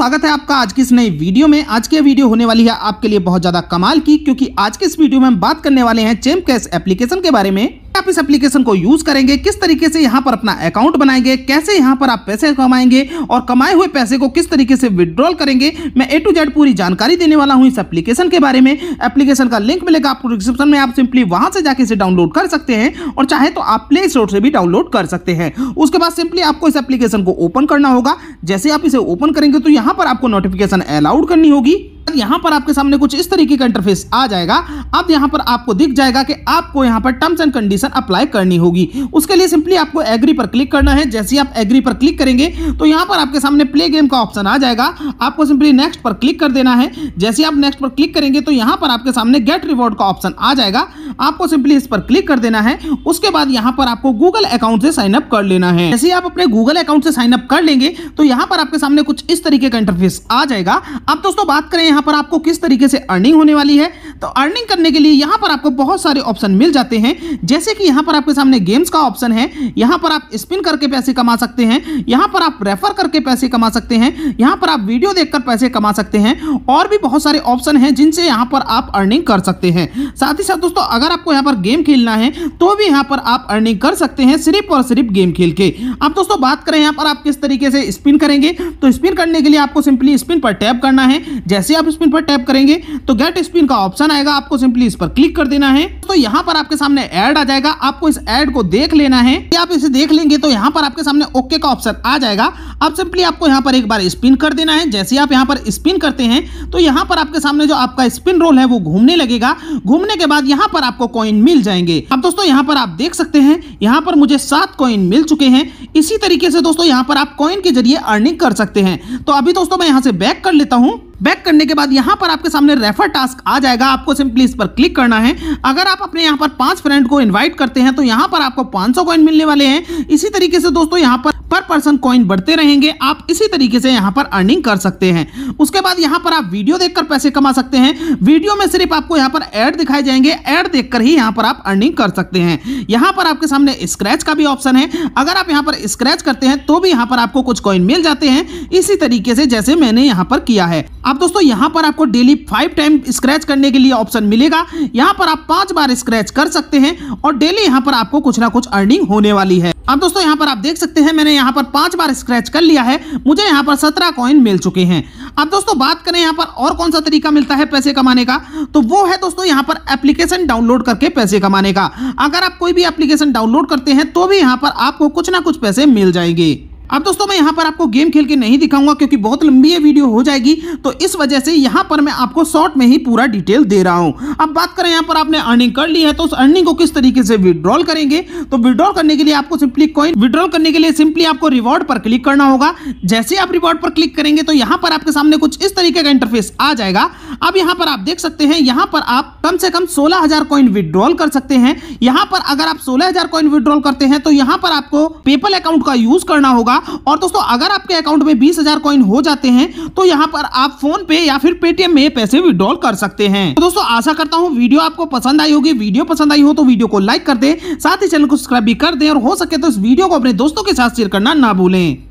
स्वागत है आपका आज की इस नई वीडियो में आज की वीडियो होने वाली है आपके लिए बहुत ज़्यादा कमाल की क्योंकि आज के इस वीडियो में हम बात करने वाले हैं चेम कैश एप्लीकेशन के बारे में आप इस एप्लीकेशन को यूज करेंगे किस तरीके से यहाँ पर अपना अकाउंट बनाएंगे कैसे यहाँ पर आप पैसे कमाएंगे और कमाए हुए पैसे को किस तरीके से विड्रॉल करेंगे मैं ए टू जेड पूरी जानकारी देने वाला हूँ इस एप्लीकेशन के बारे में एप्लीकेशन का लिंक मिलेगा आपको डिस्क्रिप्शन में आप सिंपली वहां से जाके इसे डाउनलोड कर सकते हैं और चाहे तो आप प्ले स्टोर से भी डाउनलोड कर सकते हैं उसके बाद सिंपली आपको इस एप्लीकेशन को ओपन करना होगा जैसे आप इसे ओपन करेंगे तो यहाँ पर आपको नोटिफिकेशन अलाउड करनी होगी यहां पर आपके सामने कुछ इस तरीके का इंटरफेस आ जाएगा अब यहां पर आपको दिख जाएगा कि आपको यहां पर टर्म्स एंड कंडीशन अप्लाई करनी होगी उसके लिए सिंपली आपको एग्री पर क्लिक करना है जैसे ही आप एग्री पर क्लिक करेंगे तो यहां पर आपके सामने प्ले गेम का ऑप्शन आ जाएगा आपको सिंपली नेक्स्ट पर क्लिक कर देना है जैसे आप नेक्स्ट पर क्लिक करेंगे तो यहां पर आपके सामने गेट रिवॉर्ड का ऑप्शन आ जाएगा आपको सिंपली इस पर क्लिक कर देना है उसके बाद यहाँ पर आपको गूगल अकाउंट से साइन अप कर लेना है जैसे आप अपने गूगल अकाउंट से साइन अप कर लेंगे तो यहाँ पर आपके सामने कुछ इस तरीके का इंटरफेस आ जाएगा अब दोस्तों बात करें यहाँ पर आपको किस तरीके से अर्निंग होने वाली है तो अर्निंग करने के लिए यहाँ पर आपको बहुत सारे ऑप्शन मिल जाते हैं जैसे कि यहाँ पर आपके सामने गेम्स का ऑप्शन है यहाँ पर आप स्पिन करके पैसे कमा सकते हैं यहाँ पर आप रेफर करके पैसे कमा सकते हैं यहाँ पर आप वीडियो देखकर पैसे कमा सकते हैं और भी बहुत सारे ऑप्शन हैं जिनसे यहाँ पर आप अर्निंग कर सकते हैं साथ ही साथ दोस्तों अगर आपको यहाँ पर गेम खेलना है तो भी यहाँ पर आप अर्निंग कर सकते हैं सिर्फ और सिर्फ गेम खेल के अब दोस्तों बात करें यहाँ पर आप किस तरीके से स्पिन करेंगे तो स्पिन करने के लिए आपको सिंपली स्पिन पर टैप करना है जैसे आप स्पिन पर टैप करेंगे तो गेट स्पिन का ऑप्शन ऑप्शन आएगा आपको सिंपली इस पर क्लिक कर देना है तो यहाँ पर आपके सामने एड आ जाएगा आपको इस एड को देख लेना है आप इसे देख लेंगे तो यहाँ पर आपके सामने ओके का ऑप्शन आ जाएगा अब सिंपली आपको यहाँ पर एक बार स्पिन कर देना है जैसे आप यहाँ पर स्पिन करते हैं तो यहाँ पर आपके सामने जो आपका स्पिन रोल है वो घूमने लगेगा घूमने के बाद यहाँ पर आपको कॉइन मिल जाएंगे अब दोस्तों यहाँ पर आप देख सकते हैं यहाँ पर मुझे सात कॉइन मिल चुके हैं इसी तरीके से दोस्तों यहाँ पर आप कॉइन के जरिए अर्निंग कर सकते हैं तो अभी दोस्तों मैं यहाँ से बैक कर लेता हूँ बैक करने के बाद यहाँ पर आपके सामने रेफर टास्क आ जाएगा आपको सिंपली इस पर क्लिक करना है अगर आप अपने यहाँ पर पांच फ्रेंड को इन्वाइट करते हैं तो यहाँ पर आपको पांच सौ कॉइन मिलने वाले हैं इसी तरीके से दोस्तों यहाँ पर पर पर्सन कॉइन बढ़ते रहेंगे आप इसी तरीके से यहाँ पर अर्निंग कर सकते हैं उसके बाद यहाँ पर आप वीडियो देखकर पैसे कमा सकते हैं वीडियो में सिर्फ आपको यहाँ पर एड दिखाए जाएंगे एड देखकर ही यहाँ पर आप अर्निंग कर सकते हैं यहाँ पर आपके सामने स्क्रैच का भी ऑप्शन है अगर आप यहाँ पर स्क्रैच करते हैं तो भी यहाँ पर आपको कुछ कॉइन मिल जाते हैं इसी तरीके से जैसे मैंने यहाँ पर किया है आप दोस्तों यहाँ पर आपको डेली फाइव टाइम स्क्रैच करने के लिए ऑप्शन मिलेगा यहाँ पर आप पांच बार स्क्रैच कर सकते हैं और डेली यहाँ पर आपको कुछ ना कुछ अर्निंग होने वाली है अब दोस्तों यहाँ पर आप देख सकते हैं मैंने यहाँ पर पांच बार स्क्रैच कर लिया है मुझे यहाँ पर सत्रह कॉइन मिल चुके हैं अब दोस्तों बात करें यहाँ पर और कौन सा तरीका मिलता है पैसे कमाने का तो वो है दोस्तों यहाँ पर एप्लीकेशन डाउनलोड करके पैसे कमाने का अगर आप कोई भी एप्लीकेशन डाउनलोड करते हैं तो भी यहाँ पर आपको कुछ ना कुछ पैसे मिल जाएंगे अब दोस्तों मैं यहाँ पर आपको गेम खेल के नहीं दिखाऊंगा क्योंकि बहुत लंबी ये वीडियो हो जाएगी तो इस वजह से यहाँ पर मैं आपको शॉर्ट में ही पूरा डिटेल दे रहा हूँ अब बात करें यहाँ पर आपने अर्निंग कर ली है तो उस अर्निंग को किस तरीके से विड्रॉल करेंगे तो विड्रॉल करने के लिए आपको सिंपली कॉइन विड्रॉल करने के लिए सिंपली आपको रिवॉर्ड पर क्लिक करना होगा जैसे आप रिवॉर्ड पर क्लिक करेंगे तो यहाँ पर आपके सामने कुछ इस तरीके का इंटरफेस आ जाएगा अब यहाँ पर आप देख सकते हैं यहाँ पर आप कम से कम सोलह हजार कॉइन विड्रॉल कर सकते हैं यहाँ पर अगर आप सोलह हजार कॉइन विड्रॉल करते हैं तो यहाँ पर आपको पेपल अकाउंट का यूज करना होगा जाएगा और दोस्तों अगर आपके अकाउंट में बीस हजार कॉइन हो जाते हैं तो यहाँ पर आप फोन पे या फिर पेटीएम में पैसे विड्रॉल कर सकते हैं तो दोस्तों आशा करता हूँ वीडियो आपको पसंद आई होगी वीडियो पसंद आई हो तो वीडियो को लाइक कर दे साथ ही चैनल को सब्सक्राइब भी कर दे और हो सके तो इस वीडियो को अपने दोस्तों के साथ शेयर करना ना भूलें